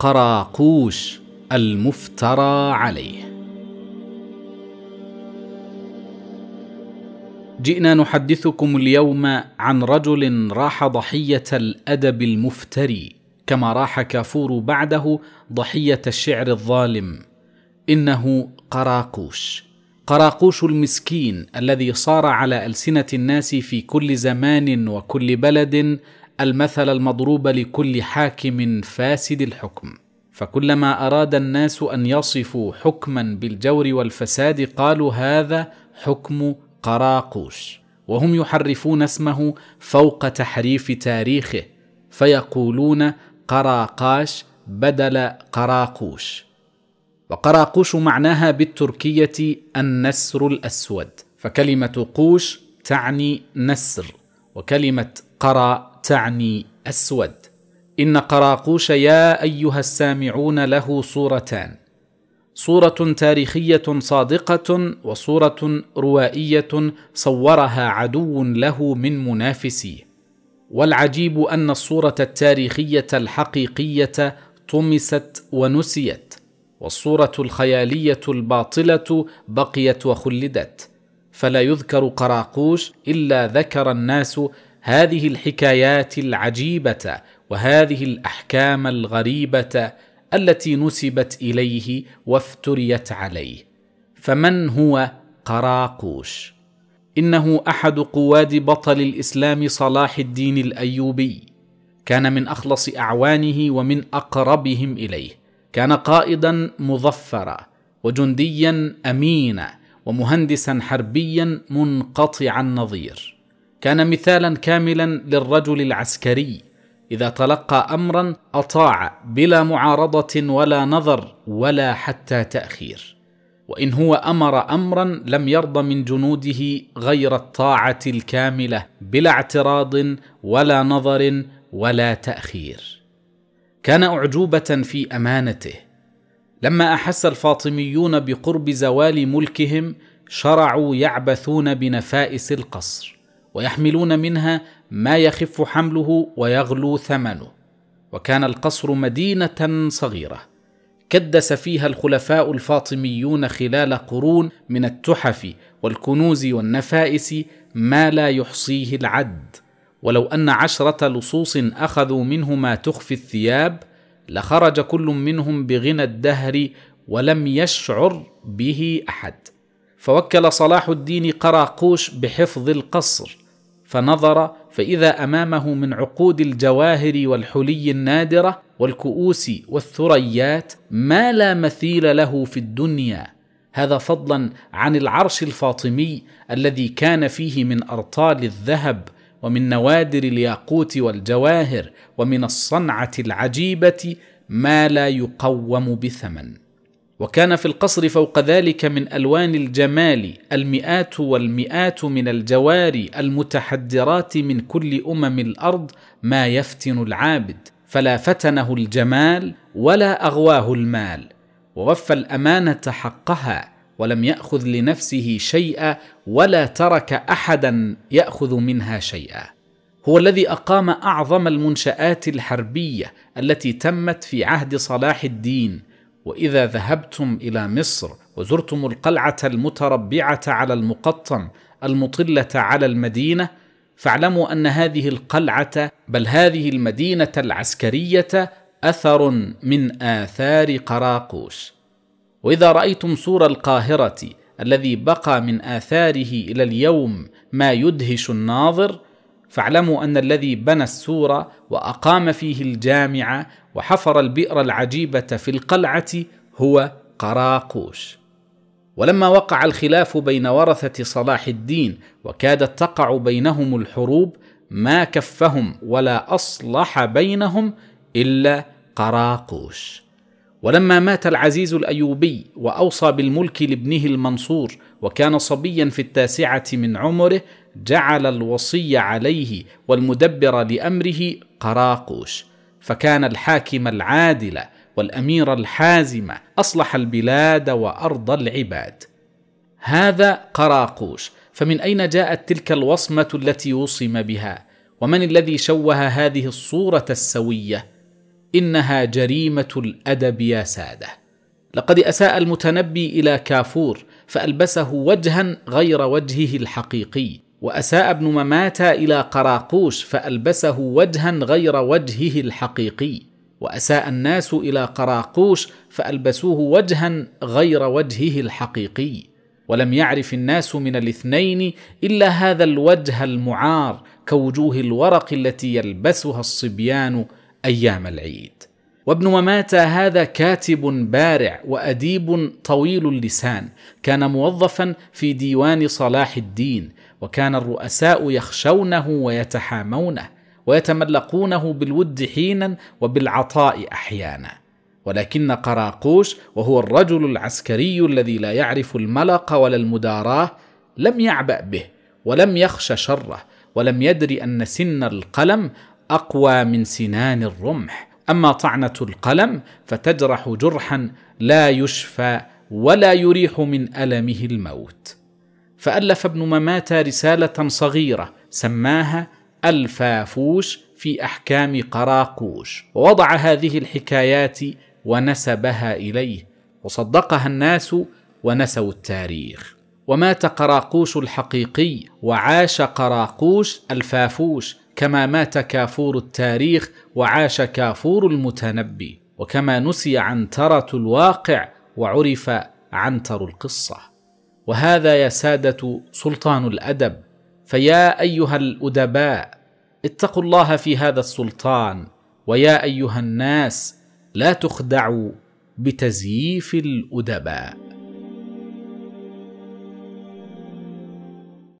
قراقوش المفترى عليه جئنا نحدثكم اليوم عن رجل راح ضحيه الادب المفتري كما راح كافور بعده ضحيه الشعر الظالم انه قراقوش قراقوش المسكين الذي صار على السنه الناس في كل زمان وكل بلد المثل المضروب لكل حاكم فاسد الحكم فكلما اراد الناس ان يصفوا حكما بالجور والفساد قالوا هذا حكم قراقوش وهم يحرفون اسمه فوق تحريف تاريخه فيقولون قراقاش بدل قراقوش وقراقوش معناها بالتركيه النسر الاسود فكلمه قوش تعني نسر وكلمه قرا تعني اسود ان قراقوش يا ايها السامعون له صورتان صوره تاريخيه صادقه وصوره روائيه صورها عدو له من منافسيه والعجيب ان الصوره التاريخيه الحقيقيه طمست ونسيت والصوره الخياليه الباطله بقيت وخلدت فلا يذكر قراقوش الا ذكر الناس هذه الحكايات العجيبه وهذه الاحكام الغريبه التي نسبت اليه وافتريت عليه فمن هو قراقوش انه احد قواد بطل الاسلام صلاح الدين الايوبي كان من اخلص اعوانه ومن اقربهم اليه كان قائدا مظفرا وجنديا امينا ومهندسا حربيا منقطع النظير كان مثالا كاملا للرجل العسكري اذا تلقى امرا اطاع بلا معارضه ولا نظر ولا حتى تاخير وان هو امر امرا لم يرض من جنوده غير الطاعه الكامله بلا اعتراض ولا نظر ولا تاخير كان اعجوبه في امانته لما احس الفاطميون بقرب زوال ملكهم شرعوا يعبثون بنفائس القصر ويحملون منها ما يخف حمله ويغلو ثمنه وكان القصر مدينه صغيره كدس فيها الخلفاء الفاطميون خلال قرون من التحف والكنوز والنفائس ما لا يحصيه العد ولو ان عشره لصوص اخذوا منه ما تخفي الثياب لخرج كل منهم بغنى الدهر ولم يشعر به احد فوكل صلاح الدين قراقوش بحفظ القصر فنظر فاذا امامه من عقود الجواهر والحلي النادره والكؤوس والثريات ما لا مثيل له في الدنيا هذا فضلا عن العرش الفاطمي الذي كان فيه من ارطال الذهب ومن نوادر الياقوت والجواهر ومن الصنعه العجيبه ما لا يقوم بثمن وكان في القصر فوق ذلك من الوان الجمال المئات والمئات من الجواري المتحدرات من كل امم الارض ما يفتن العابد فلا فتنه الجمال ولا اغواه المال ووفى الامانه حقها ولم ياخذ لنفسه شيئا ولا ترك احدا ياخذ منها شيئا هو الذي اقام اعظم المنشات الحربيه التي تمت في عهد صلاح الدين واذا ذهبتم الى مصر وزرتم القلعه المتربعه على المقطم المطله على المدينه فاعلموا ان هذه القلعه بل هذه المدينه العسكريه اثر من اثار قراقوش واذا رايتم سور القاهره الذي بقى من اثاره الى اليوم ما يدهش الناظر فاعلموا ان الذي بنى السور واقام فيه الجامعه وحفر البئر العجيبه في القلعه هو قراقوش ولما وقع الخلاف بين ورثه صلاح الدين وكادت تقع بينهم الحروب ما كفهم ولا اصلح بينهم الا قراقوش ولما مات العزيز الايوبي واوصى بالملك لابنه المنصور وكان صبيا في التاسعه من عمره جعل الوصي عليه والمدبر لامره قراقوش فكان الحاكم العادل والامير الحازم اصلح البلاد وارض العباد هذا قراقوش فمن اين جاءت تلك الوصمه التي وصم بها ومن الذي شوه هذه الصوره السويه انها جريمه الادب يا ساده لقد اساء المتنبي الى كافور فالبسه وجها غير وجهه الحقيقي واساء ابن مماتة الى قراقوش فالبسه وجها غير وجهه الحقيقي واساء الناس الى قراقوش فالبسوه وجها غير وجهه الحقيقي ولم يعرف الناس من الاثنين الا هذا الوجه المعار كوجوه الورق التي يلبسها الصبيان ايام العيد وابن مماتة هذا كاتب بارع واديب طويل اللسان كان موظفا في ديوان صلاح الدين وكان الرؤساء يخشونه ويتحامونه ويتملقونه بالود حينا وبالعطاء احيانا ولكن قراقوش وهو الرجل العسكري الذي لا يعرف الملق ولا المداراه لم يعبا به ولم يخش شره ولم يدر ان سن القلم اقوى من سنان الرمح اما طعنه القلم فتجرح جرحا لا يشفى ولا يريح من المه الموت فالف ابن مماتة رساله صغيره سماها الفافوش في احكام قراقوش ووضع هذه الحكايات ونسبها اليه وصدقها الناس ونسوا التاريخ ومات قراقوش الحقيقي وعاش قراقوش الفافوش كما مات كافور التاريخ وعاش كافور المتنبي وكما نسي عنترة الواقع وعرف عنتر القصة وهذا يا سادة سلطان الأدب فيا أيها الأدباء اتقوا الله في هذا السلطان ويا أيها الناس لا تخدعوا بتزييف الأدباء